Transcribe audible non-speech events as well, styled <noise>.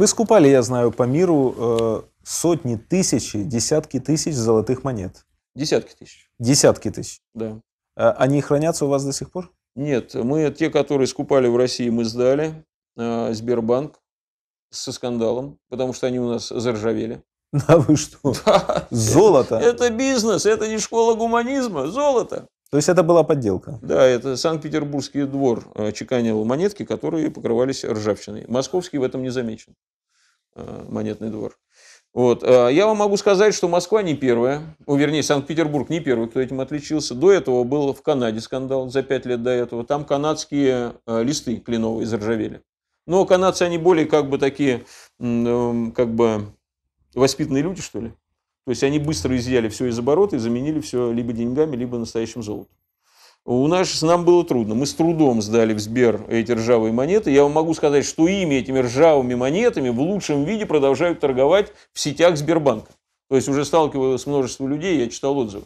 Вы скупали, я знаю, по миру э, сотни тысяч, десятки тысяч золотых монет. Десятки тысяч. Десятки тысяч. Да. А они хранятся у вас до сих пор? Нет, мы те, которые скупали в России, мы сдали э, Сбербанк со скандалом, потому что они у нас заржавели. <laughs> Да вы что? <laughs> Да. Золото. Это бизнес, это не школа гуманизма, золото. То есть это была подделка? Да, это Санкт-Петербургский двор э, чеканил монетки, которые покрывались ржавчиной. Московский в этом не замечен. Э, монетный двор. Вот. Э, я вам могу сказать, что Москва не первая, о, ну, вернее, Санкт-Петербург не первый, кто этим отличился. До этого был в Канаде скандал, за пять лет до этого. Там канадские э, листы кленовые заржавели. Но канадцы, они более как бы такие, как бы воспитанные люди, что ли. То есть они быстро изъяли все из оборота и заменили все либо деньгами, либо настоящим золотом. У нас нам было трудно. Мы с трудом сдали в Сбер эти ржавые монеты. Я вам могу сказать, что ими, этими ржавыми монетами, в лучшем виде продолжают торговать в сетях Сбербанка. То есть уже сталкивалось множество людей, я читал отзывы.